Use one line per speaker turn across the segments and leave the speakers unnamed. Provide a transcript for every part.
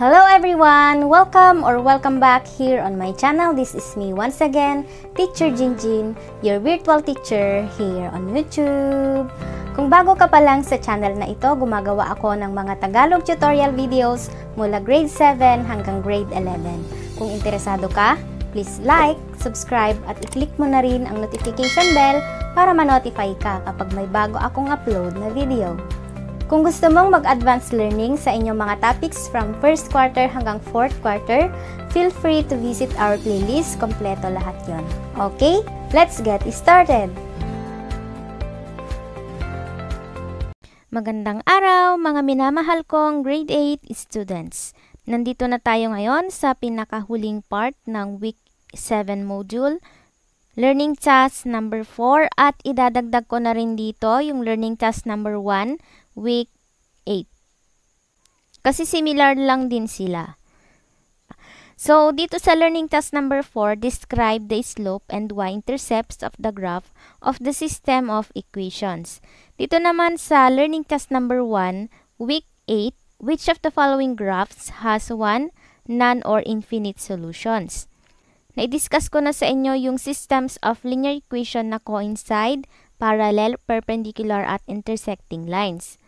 Hello everyone! Welcome or welcome back here on my channel. This is me once again, Teacher Jinjin, your virtual teacher here on YouTube. Kung bago ka pa lang sa channel na ito, gumagawa ako ng mga Tagalog tutorial videos mula grade 7 hanggang grade 11. Kung interesado ka, please like, subscribe at i-click mo na rin ang notification bell para ma-notify ka kapag may bago akong upload na video. Kung gusto mong mag-advance learning sa inyong mga topics from first quarter hanggang fourth quarter, feel free to visit our playlist. Kompleto lahat yon. Okay? Let's get started! Magandang araw mga minamahal kong grade 8 students. Nandito na tayo ngayon sa pinakahuling part ng week 7 module Learning task number 4 at idadagdag ko na rin dito yung learning task number 1, week 8. Kasi similar lang din sila. So, dito sa learning task number 4, describe the slope and y-intercepts of the graph of the system of equations. Dito naman sa learning task number 1, week 8, which of the following graphs has one, none, or infinite solutions? Na-discuss ko na sa inyo yung systems of linear equation na coincide, parallel, perpendicular at intersecting lines.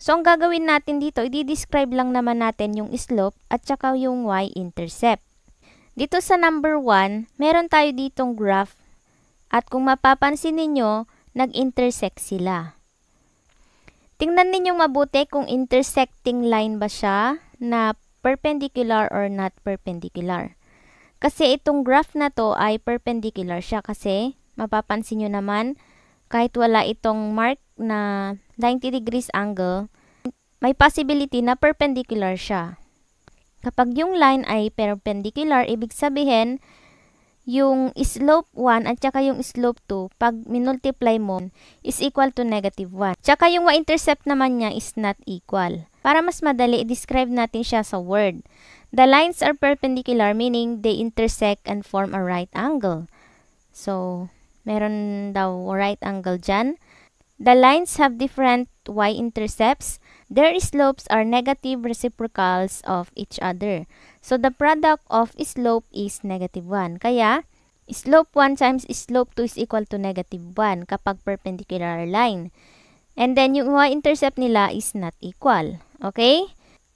So, ang gagawin natin dito, i-describe lang naman natin yung slope at saka yung y-intercept. Dito sa number 1, meron tayo ditong graph at kung mapapansin ninyo, nag-intersect sila. Tingnan ninyong mabuti kung intersecting line ba siya na perpendicular or not perpendicular. Kasi itong graph na to ay perpendicular siya kasi mapapansin nyo naman kahit wala itong mark na 90 degrees angle, may possibility na perpendicular siya. Kapag yung line ay perpendicular, ibig sabihin, yung slope 1 at saka yung slope 2, pag minultiply mo, is equal to negative 1. Tsaka yung y-intercept naman niya is not equal. Para mas madali, i-describe natin siya sa word. The lines are perpendicular, meaning they intersect and form a right angle. So, meron daw right angle dyan. The lines have different y-intercepts. Their slopes are negative reciprocals of each other. So, the product of slope is negative 1. Kaya, slope 1 times slope 2 is equal to negative 1 kapag perpendicular line. And then, yung y-intercept nila is not equal. Okay?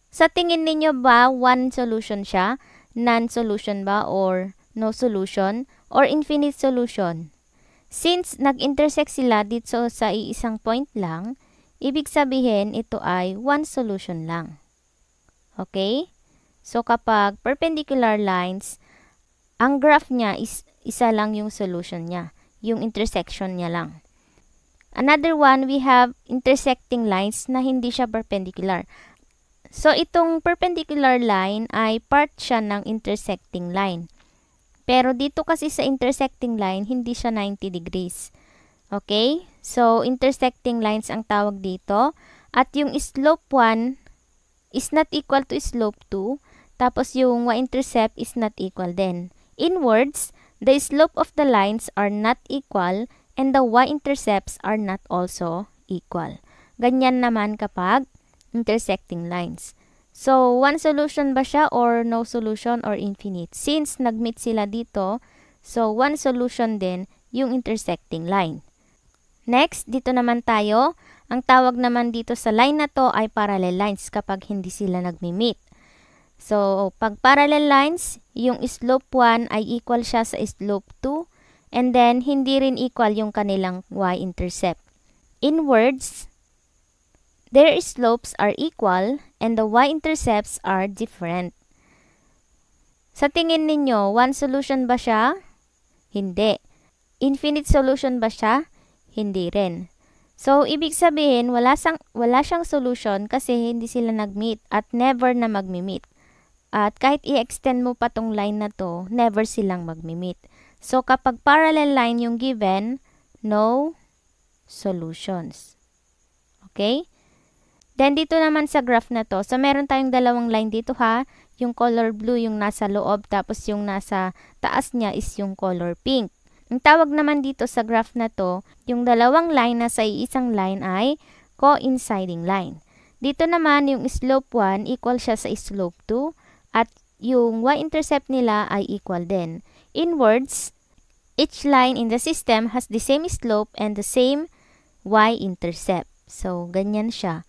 Sa tingin ninyo ba, one solution siya? Non-solution ba? Or no solution? Or infinite solution? Since nag-intersect sila dito sa iisang point lang, ibig sabihin ito ay one solution lang. Okay? So, kapag perpendicular lines, ang graph niya is isa lang yung solution niya. Yung intersection niya lang. Another one, we have intersecting lines na hindi siya perpendicular. So, itong perpendicular line ay part siya ng intersecting line. Pero dito kasi sa intersecting line, hindi siya 90 degrees. Okay? So, intersecting lines ang tawag dito. At yung slope 1 is not equal to slope 2. Tapos yung y-intercept is not equal din. words, the slope of the lines are not equal and the y-intercepts are not also equal. Ganyan naman kapag intersecting lines. So, one solution ba siya or no solution or infinite? Since nagmeet sila dito, so one solution din yung intersecting line. Next, dito naman tayo. Ang tawag naman dito sa line na to ay parallel lines kapag hindi sila nagmi-meet. So, pag parallel lines, yung slope 1 ay equal siya sa slope 2 And then, hindi rin equal yung kanilang y-intercept. In words, their slopes are equal and the y-intercepts are different. Sa tingin ninyo, one solution ba siya? Hindi. Infinite solution ba siya? Hindi rin. So, ibig sabihin, wala, sang, wala siyang solution kasi hindi sila nag-meet at never na mag-meet. At kahit i-extend mo pa tong line na to, never silang mag-meet. So, kapag parallel line yung given, no solutions. Okay? Then, dito naman sa graph na to. So, meron tayong dalawang line dito ha. Yung color blue yung nasa loob, tapos yung nasa taas niya is yung color pink. Ang tawag naman dito sa graph na to, yung dalawang line na sa isang line ay coinciding line. Dito naman, yung slope 1 equal siya sa slope 2 at yung y-intercept nila ay equal din inwards, each line in the system has the same slope and the same y-intercept. So, ganyan siya.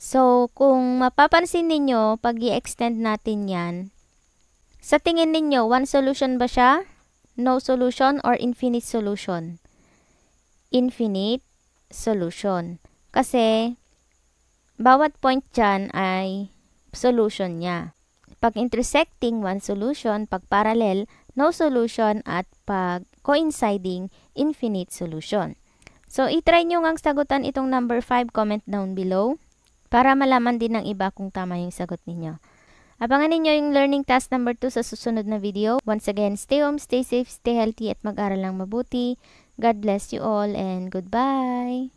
So, kung mapapansin ninyo, pag i-extend natin yan, sa tingin ninyo, one solution ba siya? No solution or infinite solution? Infinite solution. Kasi, bawat point dyan ay solution niya pag-intersecting one solution, pag-parallel, no solution, at pag-coinciding, infinite solution. So, itry nyo ngang sagutan itong number 5, comment down below, para malaman din ng iba kung tama yung sagot ninyo. Abangan ninyo yung learning task number 2 sa susunod na video. Once again, stay home, stay safe, stay healthy, at mag-aral lang mabuti. God bless you all and goodbye!